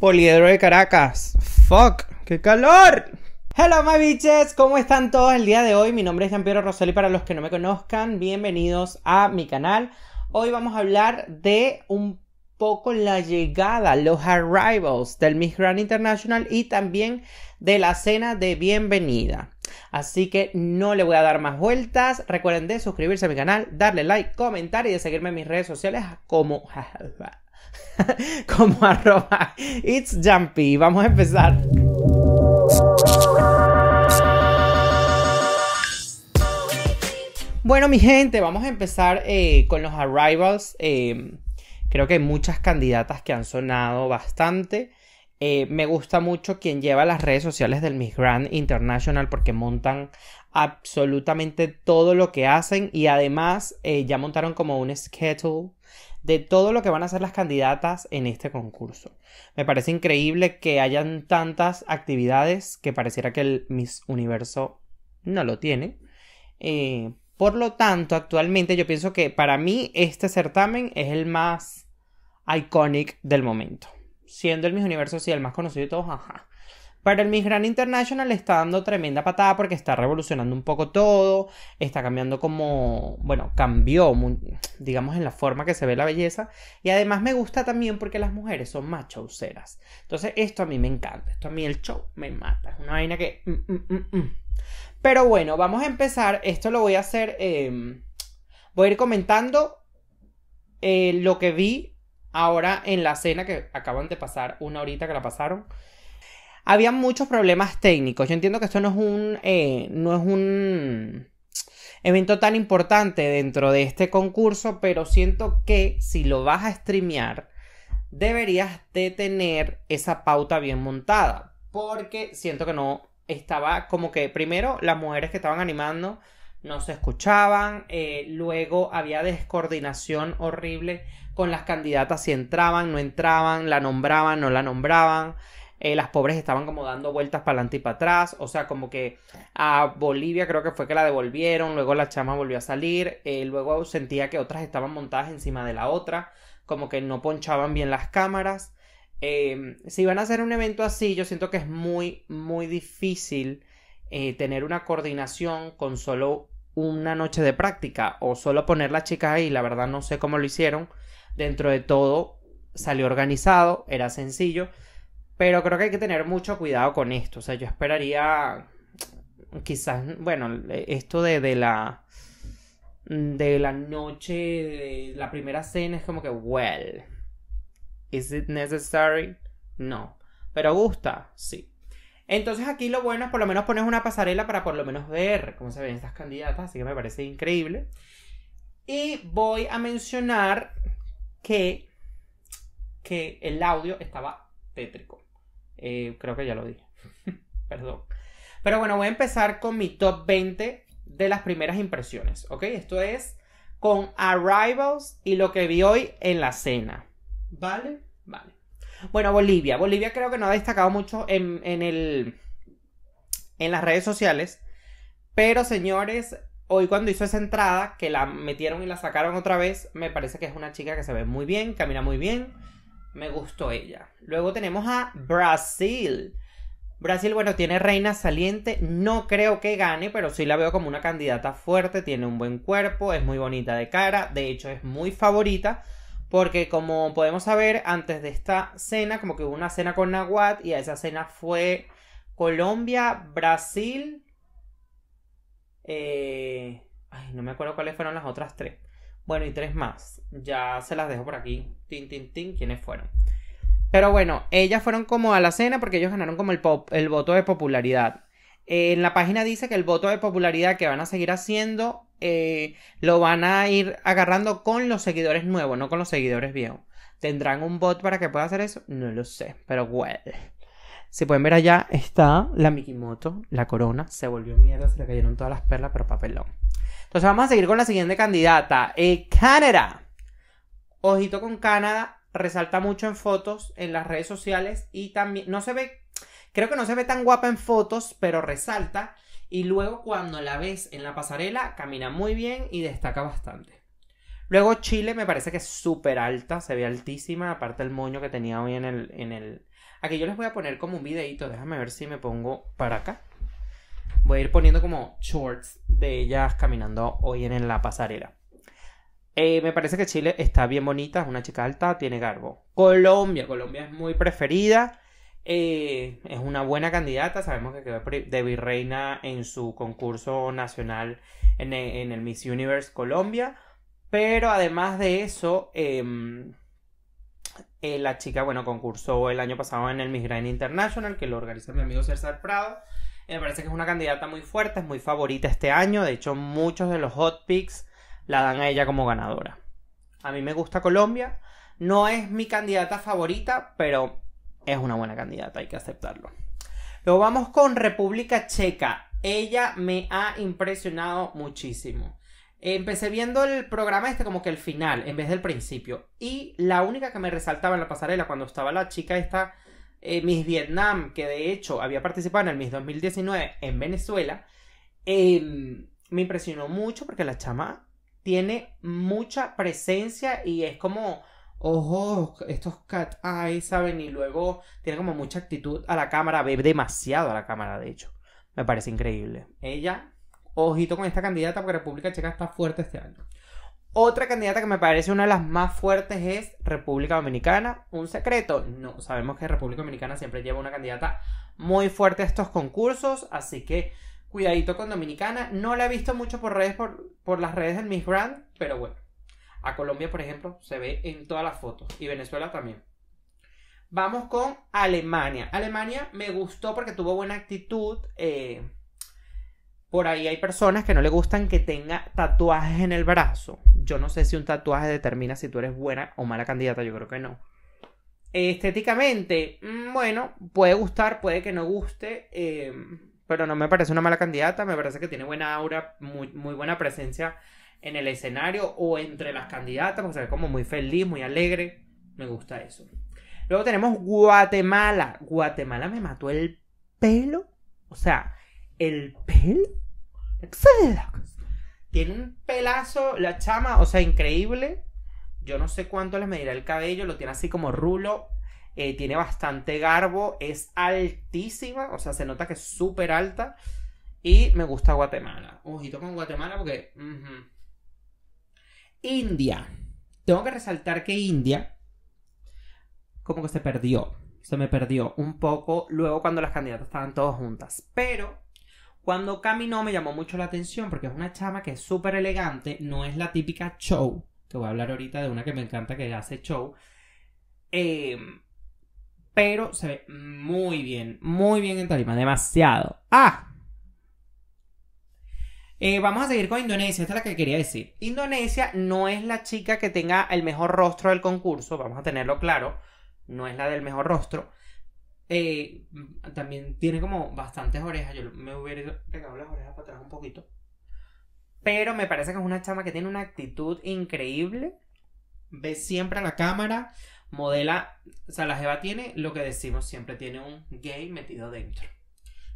Poliedro de Caracas. Fuck, qué calor. Hello my bitches, ¿cómo están todos el día de hoy? Mi nombre es Jean Piero para los que no me conozcan, bienvenidos a mi canal. Hoy vamos a hablar de un poco la llegada, los arrivals del Miss Grand International y también de la cena de bienvenida. Así que no le voy a dar más vueltas. Recuerden de suscribirse a mi canal, darle like, comentar y de seguirme en mis redes sociales como como arroba It's Jumpy. Vamos a empezar. Bueno, mi gente, vamos a empezar eh, con los arrivals. Em, creo que hay muchas candidatas que han sonado bastante. Eh, me gusta mucho quien lleva las redes sociales del Miss Grand International porque montan absolutamente todo lo que hacen y además eh, ya montaron como un schedule de todo lo que van a ser las candidatas en este concurso. Me parece increíble que hayan tantas actividades que pareciera que el Miss Universo no lo tiene. Eh, por lo tanto, actualmente yo pienso que para mí este certamen es el más icónico del momento. Siendo el Miss Universo sí el más conocido de todos, ajá. Para el Miss Grand International le está dando tremenda patada porque está revolucionando un poco todo, está cambiando como, bueno, cambió, digamos, en la forma que se ve la belleza. Y además me gusta también porque las mujeres son más chauceras. Entonces esto a mí me encanta, esto a mí el show me mata, es una vaina que... Mm, mm, mm, Pero bueno, vamos a empezar, esto lo voy a hacer, em, voy a ir comentando eh, lo que vi ahora en la cena que acaban de pasar, una horita que la pasaron había muchos problemas técnicos. Yo entiendo que esto no es un, eh, no es un evento tan importante dentro de este concurso, pero siento que si lo vas a streamear, deberías de tener esa pauta bien montada, porque siento que no estaba como que primero las mujeres que estaban animando no se escuchaban, eh, luego había descoordinación horrible con las candidatas si entraban, no entraban, la nombraban, no la nombraban. Eh, las pobres estaban como dando vueltas para adelante y para atrás, o sea, como que a Bolivia creo que fue que la devolvieron, luego la chama volvió a salir, eh, luego sentía que otras estaban montadas encima de la otra, como que no ponchaban bien las cámaras. Em, si van a hacer un evento así, yo siento que es muy, muy difícil eh, tener una coordinación con solo una noche de práctica o solo poner las chicas ahí, la verdad no sé cómo lo hicieron. Dentro de todo salió organizado, era sencillo pero creo que hay que tener mucho cuidado con esto. O sea, yo esperaría quizás, bueno, esto de, de la de la noche de la primera cena es como que well is it necessary no pero gusta sí entonces aquí lo bueno es por lo menos pones una pasarela para por lo menos ver cómo se ven estas candidatas así que me parece increíble y voy a mencionar que que el audio estaba tétrico eh, creo que ya lo dije. Perdón. Pero bueno, voy a empezar con mi top 20 de las primeras impresiones, ¿ok? Esto es con Arrivals y lo que vi hoy en la cena. ¿Vale? Vale. Bueno, Bolivia. Bolivia creo que no ha destacado mucho en, en en las redes sociales. Pero señores, hoy cuando hizo esa entrada, que la metieron y la sacaron otra vez, me parece que es una chica que se ve muy bien, camina muy bien. Me gustó ella. Luego tenemos a Brasil. Brasil, bueno, tiene reina saliente. No creo que gane, pero sí la veo como una candidata fuerte. Tiene un buen cuerpo, es muy bonita de cara. De hecho, es muy favorita. Porque como podemos saber, antes de esta cena, como que hubo una cena con Nahuatl. Y a esa cena fue Colombia, Brasil. Eh, ay, no me acuerdo cuáles fueron las otras tres. Bueno, y tres más. Ya se las dejo por aquí tin, tin, quiénes fueron. Pero bueno, ellas fueron como a la cena porque ellos ganaron como el, pop, el voto de popularidad. Eh, en la página dice que el voto de popularidad que van a seguir haciendo eh, lo van a ir agarrando con los seguidores nuevos, no con los seguidores viejos. ¿Tendrán un bot para que pueda hacer eso? No lo sé, pero bueno. Si pueden ver allá está la Mikimoto, la corona, se volvió mierda, se le cayeron todas las perlas, pero papelón. Entonces vamos a seguir con la siguiente candidata, eh, Canadá. Ojito con Canadá, resalta mucho en fotos, en las redes sociales y también no se ve, creo que no se ve tan guapa en fotos, pero resalta. Y luego cuando la ves en la pasarela, camina muy bien y destaca bastante. Luego Chile me parece que es súper alta, se ve altísima, aparte el moño que tenía hoy en el, en el... Aquí yo les voy a poner como un videito, déjame ver si me pongo para acá. Voy a ir poniendo como shorts de ellas caminando hoy en la pasarela. Eh, me parece que Chile está bien bonita, es una chica alta, tiene garbo. Colombia, Colombia es muy preferida. Eh, es una buena candidata, sabemos que quedó de virreina en su concurso nacional e, en, el Miss Universe Colombia, pero además de eso, em, eh, la chica, bueno, concursó el año pasado en el Miss Grand International, que lo organiza mi amigo César Prado, me parece que es una candidata muy fuerte, es muy favorita este año, de hecho muchos de los hot picks la dan a ella como ganadora. A mí me gusta Colombia. No es mi candidata favorita, pero es una buena candidata, hay que aceptarlo. Luego vamos con República Checa. Ella me ha impresionado muchísimo. Empecé viendo el programa este como que el final, en vez del principio. Y la única que me resaltaba en la pasarela cuando estaba la chica esta, eh, Miss Vietnam, que de hecho había participado en el Miss 2019 en Venezuela, em, me impresionó mucho porque la chama tiene mucha presencia y es como ojo estos cat eyes, ¿saben? Y luego tiene como mucha actitud a la cámara, ve demasiado a la cámara, de hecho. Me parece increíble. Ella, ojito con esta candidata porque República Checa está fuerte este año. Otra candidata que me parece una de las más fuertes es República Dominicana. Un secreto, no, sabemos que República Dominicana siempre lleva una candidata muy fuerte a estos concursos, así que Cuidadito con Dominicana. No la he visto mucho por redes, por, las redes del Miss Brand. pero bueno. A Colombia, por ejemplo, se ve en todas las fotos. Y Venezuela también. Vamos con Alemania. Alemania me gustó porque tuvo buena actitud. Eh, por ahí hay personas que no le gustan que tenga tatuajes en el brazo. Yo no sé si un tatuaje determina si tú eres buena o mala candidata, yo creo que no. Estéticamente, mm, bueno, puede gustar, puede que no guste. Eh, pero no me parece una mala candidata, me parece que tiene buena aura, muy, muy buena presencia en el escenario o entre las candidatas, O sea, como muy feliz, muy alegre, me gusta eso. Luego tenemos Guatemala, Guatemala me mató el pelo, o sea, el pelo, tiene un pelazo, la chama, o sea, increíble, yo no sé cuánto les medirá el cabello, lo tiene así como rulo, eh, tiene bastante garbo, es altísima, o sea, se nota que es súper alta. Y me gusta Guatemala. Ojito con Guatemala porque... India. Tengo que resaltar que India como que se perdió. Se me perdió un poco luego cuando las candidatas estaban todas juntas. Pero cuando caminó me llamó mucho la atención porque es una chama que es súper elegante. No es la típica show. Te voy a hablar ahorita de una que me encanta que hace show. Eh, pero se ve muy bien, muy bien en tarima, demasiado. ¡Ah! Eh, vamos a seguir con Indonesia, esta es la que quería decir. Indonesia no es la chica que tenga el mejor rostro del concurso, vamos a tenerlo claro, no es la del mejor rostro. Eh, también tiene como bastantes orejas, yo me hubiera pegado las orejas para atrás un poquito. Pero me parece que es una chama que tiene una actitud increíble, ve siempre a la cámara, modela, o sea, la Jeva tiene lo que decimos siempre, tiene un gay metido dentro.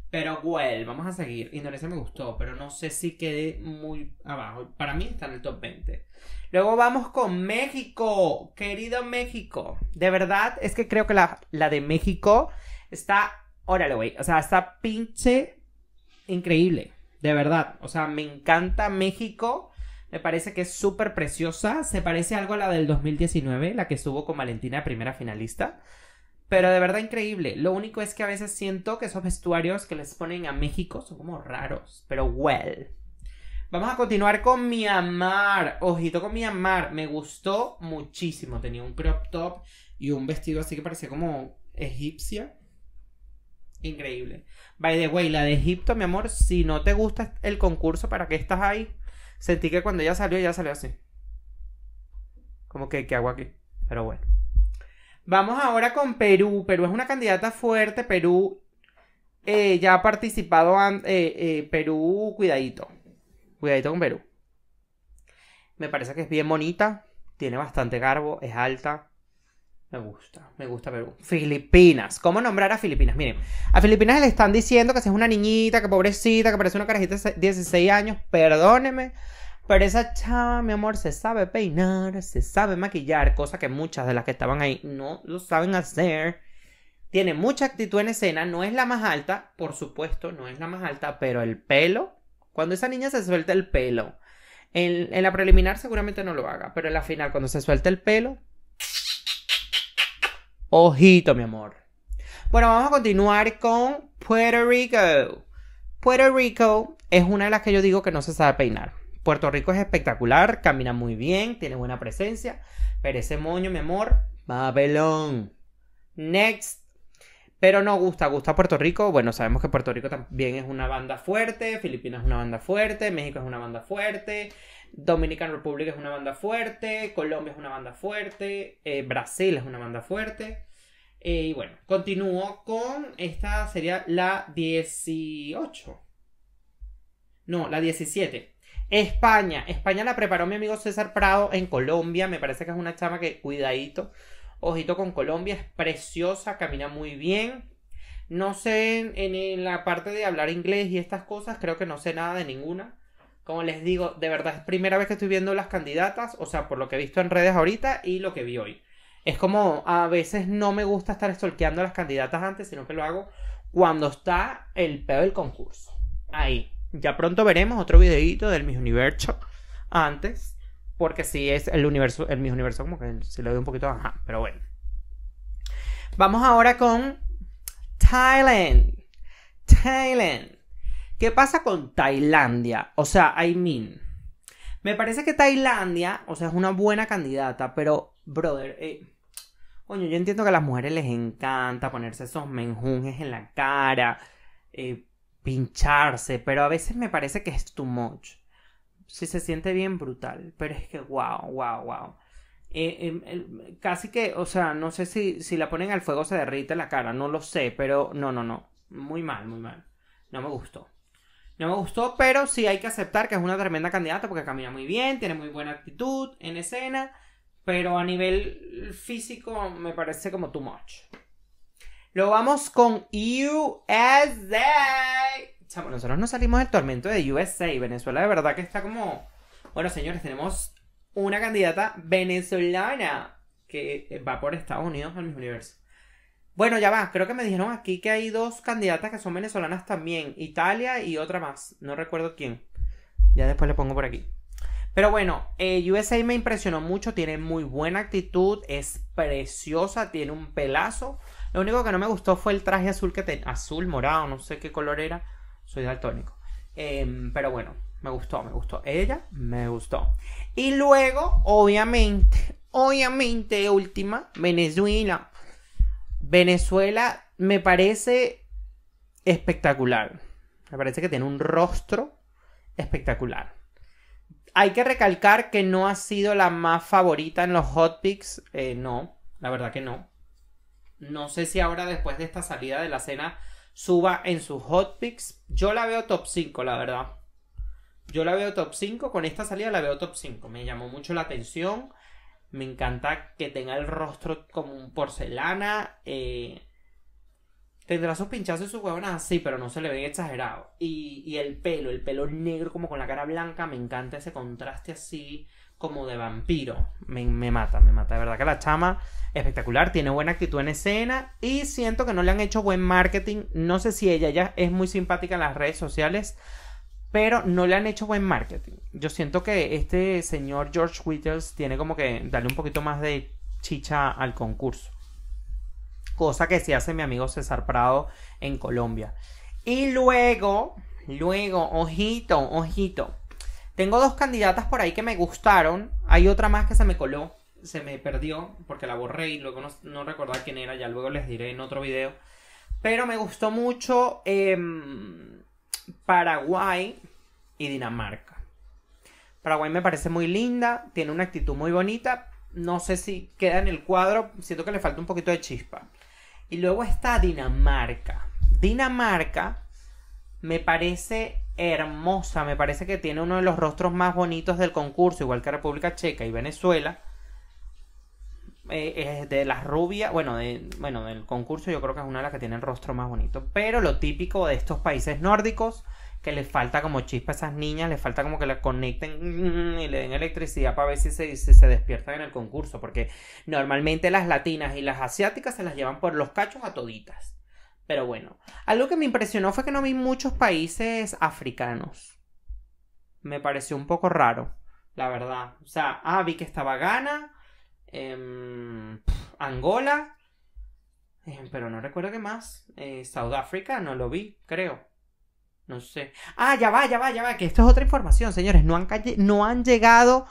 Pero well, vamos a seguir. Indonesia me gustó, pero no sé si quedé muy abajo. Para mí está en el top 20. Luego vamos con México, querido México. De verdad, es que creo que la, la de México está, órale, güey, o sea, está pinche increíble. De verdad, o sea, me encanta México. Me parece que es súper preciosa. Se parece algo a la del 2019, la que estuvo con Valentina, primera finalista. Pero de verdad increíble. Lo único es que a veces siento que esos vestuarios que les ponen a México son como raros. Pero well. Vamos a continuar con mi amar. Ojito con mi amar. Me gustó muchísimo. Tenía un crop top y un vestido así que parecía como egipcia. Increíble. By the way, la de Egipto, mi amor, si no te gusta el concurso, ¿para qué estás ahí? Sentí que cuando ella salió, ya salió así. Como que, ¿qué hago aquí? Pero bueno. Vamos ahora con Perú. Perú es una candidata fuerte. Perú eh, ya ha participado. Eh, eh, Perú, cuidadito. Cuidadito con Perú. Me parece que es bien bonita. Tiene bastante garbo. Es alta. Me gusta, me gusta Perú. Filipinas. ¿Cómo nombrar a Filipinas? Miren, a Filipinas le están diciendo que si es una niñita, que pobrecita, que parece una carajita de 16 años. Perdóneme. Pero esa chava, mi amor, se sabe peinar, se sabe maquillar, cosa que muchas de las que estaban ahí no lo saben hacer. Tiene mucha actitud en escena, no es la más alta, por supuesto, no es la más alta, pero el pelo, cuando esa niña se suelta el pelo, en, en la preliminar seguramente no lo haga, pero en la final, cuando se suelta el pelo, Ojito, mi amor. Bueno, vamos a continuar con Puerto Rico. Puerto Rico es una de las que yo digo que no se sabe peinar. Puerto Rico es espectacular, camina muy bien, tiene buena presencia, pero ese moño, mi amor, Babelón. Next. Pero no gusta, gusta Puerto Rico. Bueno, sabemos que Puerto Rico también es una banda fuerte, Filipinas es una banda fuerte, México es una banda fuerte, Dominican Republic es una banda fuerte, Colombia es una banda fuerte, eh, Brasil es una banda fuerte. Eh, y bueno, continúo con esta sería la 18. No, la 17. España. España la preparó mi amigo César Prado en Colombia. Me parece que es una chama que, cuidadito, ojito con Colombia, es preciosa, camina muy bien. No sé en, en, la parte de hablar inglés y estas cosas, creo que no sé nada de ninguna. Como les digo, de verdad es primera vez que estoy viendo las candidatas, o sea, por lo que he visto en redes ahorita y lo que vi hoy. Es como a veces no me gusta estar stalkeando a las candidatas antes, sino que lo hago cuando está el peor del concurso. Ahí. Ya pronto veremos otro videito del Miss Universo antes. Porque sí es el universo, el Miss Universo como que se lo doy un poquito, ajá, pero bueno. Vamos ahora con Thailand. Thailand. ¿Qué pasa con Tailandia? O sea, I mean. Me parece que Tailandia, o sea, es una buena candidata, pero, brother, eh, Coño, yo entiendo que a las mujeres les encanta ponerse esos menjunjes en la cara, eh, pincharse, pero a veces me parece que es too much. Si sí, se siente bien brutal, pero es que wow, wow, wow. casi que, o sea, no sé si, si la ponen al fuego se derrite la cara, no lo sé, pero no, no, no. Muy mal, muy mal. No me gustó. No me gustó, pero sí hay que aceptar que es una tremenda candidata porque camina muy bien, tiene muy buena actitud en escena pero a nivel físico me parece como too much. Lo vamos con USA. Chamo, nosotros no salimos del tormento de USA. y Venezuela de verdad que está como... Bueno, señores, tenemos una candidata venezolana que va por Estados Unidos al mismo universo. Bueno, ya va, creo que me dijeron aquí que hay dos candidatas que son venezolanas también, Italia y otra más, no recuerdo quién. Ya después le pongo por aquí. Pero bueno, eh, USA me impresionó mucho, tiene muy buena actitud, es preciosa, tiene un pelazo. Lo único que no me gustó fue el traje azul que tenía, azul, morado, no sé qué color era, soy daltónico. Em, pero bueno, me gustó, me gustó. Ella me gustó. Y luego, obviamente, obviamente, última, Venezuela. Venezuela me parece espectacular. Me parece que tiene un rostro espectacular hay que recalcar que no ha sido la más favorita en los hot picks. Eh, no, la verdad que no. No sé si ahora después de esta salida de la cena suba en sus hot picks. Yo la veo top 5, la verdad. Yo la veo top 5, con esta salida la veo top 5. Me llamó mucho la atención. Me encanta que tenga el rostro como un porcelana. Eh, Tendrá sus pinchazos y sus huevonas así, pero no se le ven exagerado. Y, el pelo, el pelo negro como con la cara blanca, me encanta ese contraste así como de vampiro. Me, me mata, me mata. De verdad que la chama espectacular, tiene buena actitud en escena y siento que no le han hecho buen marketing. No sé si ella ya es muy simpática en las redes sociales, pero no le han hecho buen marketing. Yo siento que este señor George Whittles tiene como que darle un poquito más de chicha al concurso cosa que se hace mi amigo César Prado en Colombia. Y luego, luego, ojito, ojito. Tengo dos candidatas por ahí que me gustaron. Hay otra más que se me coló, se me perdió porque la borré y luego no, recordar quién era, ya luego les diré en otro video. Pero me gustó mucho em, Paraguay y Dinamarca. Paraguay me parece muy linda, tiene una actitud muy bonita. No sé si queda en el cuadro, siento que le falta un poquito de chispa. Y luego está Dinamarca. Dinamarca me parece hermosa, me parece que tiene uno de los rostros más bonitos del concurso, igual que República Checa y Venezuela. Eh, es de las rubias, bueno, bueno, del concurso yo creo que es una de las que tiene el rostro más bonito. Pero lo típico de estos países nórdicos que les falta como chispa a esas niñas, les falta como que las conecten y le den electricidad para ver si se, se despiertan en el concurso, porque normalmente las latinas y las asiáticas se las llevan por los cachos a toditas. Pero bueno, algo que me impresionó fue que no vi muchos países africanos. Me pareció un poco raro, la verdad. O sea, ah, vi que estaba Ghana, em, Angola, em, pero no recuerdo qué más. Eh, no lo vi, creo. No sé. Ah, ya va, ya va, ya va, que esto es otra información, señores. No han, no han llegado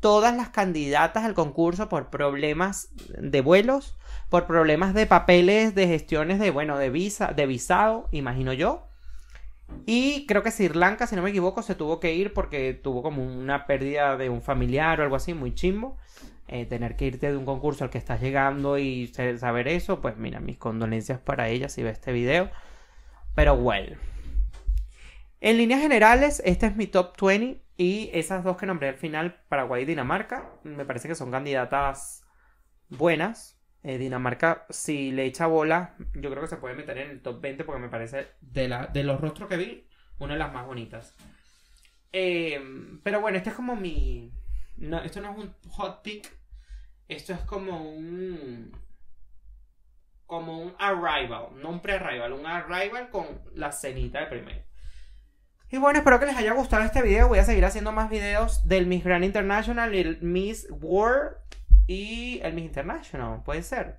todas las candidatas al concurso por problemas de vuelos, por problemas de papeles, de gestiones de, bueno, de visa, de visado, imagino yo. Y creo que Sri Lanka, si no me equivoco, se tuvo que ir porque tuvo como una pérdida de un familiar o algo así, muy chimbo. Eh, tener que irte de un concurso al que estás llegando y saber eso, pues mira, mis condolencias para ella si ve este video. Pero bueno. En líneas generales, este es mi top 20 y esas dos que nombré al final, Paraguay y Dinamarca, me parece que son candidatas buenas. Eh, Dinamarca, si le echa bola, yo creo que se puede meter en el top 20 porque me parece de, la, de los rostros que vi, una de las más bonitas. Em, pero bueno, este es como mi... esto no es un hot pick, esto es como un como un arrival, no un pre-arrival, un arrival con la cenita de primero. Y bueno, espero que les haya gustado este video. Voy a seguir haciendo más videos del Miss Grand International, el Miss World y el Miss International, puede ser.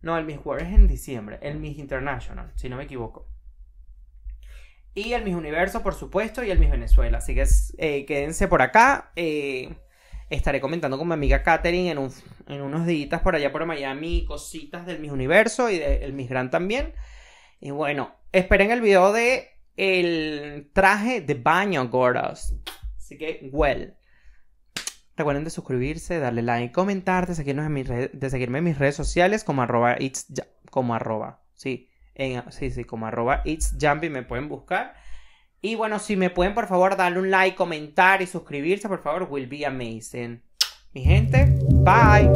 No, el Miss World es en diciembre, el Miss International, si no me equivoco. Y el Miss Universo, por supuesto, y el Miss Venezuela. Así que eh, quédense por acá. Eh, estaré comentando con mi amiga Katherine en, en unos días por allá por Miami, cositas del Miss Universo y del Miss Grand también. Y bueno, esperen el video de el traje de baño, gordos. Así que, well. Recuerden de suscribirse, darle like, comentar, de, seguirme en mis redes sociales como arroba it's como arroba, sí, sí, sí, como arroba it's jumpy me pueden buscar. Y bueno, si me pueden por favor darle un like, comentar y suscribirse, por favor, will be amazing. Mi gente, bye.